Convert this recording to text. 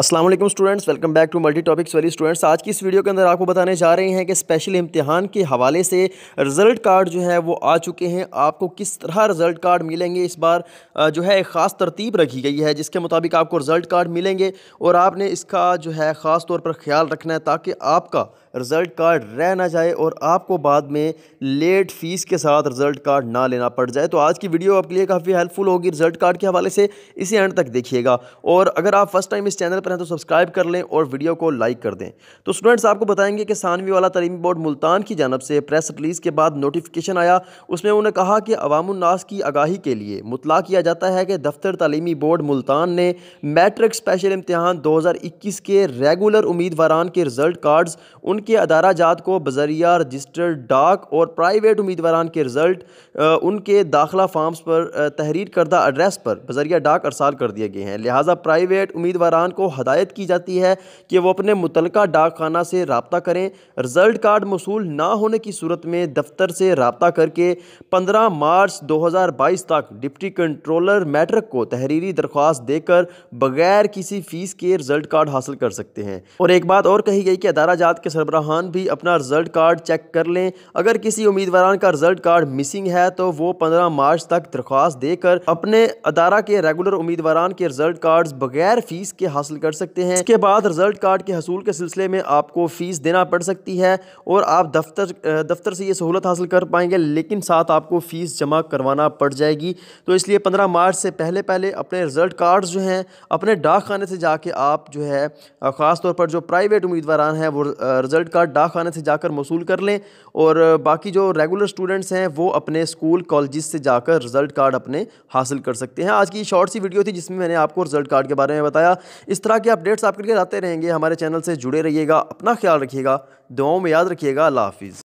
Aslam students welcome back to multi topics वाली students आज की इस वीडियो के अंदर आपको बताने जा रहे हैं कि स्पेशल इम्तिहान के हवाले से रिज़ल्ट कार्ड जो है वो आ चुके हैं आपको किस तरह रिज़ल्ट कार्ड मिलेंगे इस बार जो है एक ख़ास तरतीब रखी गई है जिसके मुताबिक आपको रिज़ल्ट कार्ड मिलेंगे और आपने इसका जो है ख़ास तौर पर ख्याल रखना है ताकि आपका रिज़ल्ट कार्ड रह ना जाए और आपको बाद में लेट फीस के साथ रिज़ल्ट कार्ड ना लेना पड़ जाए तो आज की वीडियो आपके लिए काफ़ी हेल्पफुल होगी रिज़ल्ट कार्ड के हवाले से इसे एंड तक देखिएगा और अगर आप फर्स्ट टाइम इस चैनल पर हैं तो सब्सक्राइब कर लें और वीडियो को लाइक कर दें तो स्टूडेंट्स आपको बताएंगे कि सानवी वाला तलीमी बोर्ड मुल्तान की जानब से प्रेस रिलीज़ के बाद नोटिफिकेशन आया उसमें उन्होंने कहा कि अवामनास की आगाही के लिए मुतला किया जाता है कि दफ्तर तलीमी बोर्ड मुल्तान ने मैट्रिक स्पेशल इम्तहान दो हज़ार इक्कीस के रेगुलर उम्मीदवार के रिज़ल्ट कार्ड्स उनके के अदारा जात को बजरिया रजिस्टर डाक और प्राइवेट उम्मीदवार के रिज़ल्ट उनके दाखिला फार्म्स पर तहरीर करदा एड्रेस पर बजरिया डाक अरसाल कर दिए गए हैं लिहाजा प्राइवेट उम्मीदवार को हदायत की जाती है कि वह अपने मुतल डाक खाना से रबता करें रिज़ल्ट कार्ड मौसू ना होने की सूरत में दफ्तर से रबता करके पंद्रह मार्च दो हज़ार बाईस तक डिप्टी कंट्रोलर मैट्रिक को तहरीरी दरख्वास्त देकर बगैर किसी फीस के रिज़ल्ट कार्ड हासिल कर सकते हैं और एक बात और कही गई कि अदारा जात के सर सरबराहान भी अपना रिज़ल्ट कार्ड चेक कर लें अगर किसी उम्मीदवार का रिज़ल्ट कार्ड मिसिंग है तो वो पंद्रह मार्च तक दरख्वास्त देकर अपने अदारा के रेगुलर उम्मीदवार के रिज़ल्ट कार्ड बगैर फ़ीस के हासिल कर सकते हैं इसके बाद रिज़ल्ट कार्ड के हसूल के सिलसिले में आपको फ़ीस देना पड़ सकती है और आप दफ्तर दफ्तर से ये सहूलत हासिल कर पाएंगे लेकिन साथ आपको फ़ीस जमा करवाना पड़ जाएगी तो इसलिए पंद्रह मार्च से पहले पहले अपने रिज़ल्ट कार्ड जो हैं अपने डाक खाने से जाके आप जो है खासतौर पर जो प्राइवेट उम्मीदवार हैं वो रिज़ल्ट रिज़ल्ट कार्ड डाक खाना से जाकर मौसू कर लें और बाकी जो रेगुलर स्टूडेंट्स हैं वो अपने स्कूल कॉलेज से जाकर रिज़ल्ट कार्ड अपने हासिल कर सकते हैं आज की शॉर्ट सी वीडियो थी जिसमें मैंने आपको रिज़ल्ट कार्ड के बारे में बताया इस तरह के अपडेट्स आपके लिए आते रहेंगे हमारे चैनल से जुड़े रहिएगा अपना ख्याल रखिएगा दुआओं में याद रखिएगा अल्लाह हाफिज़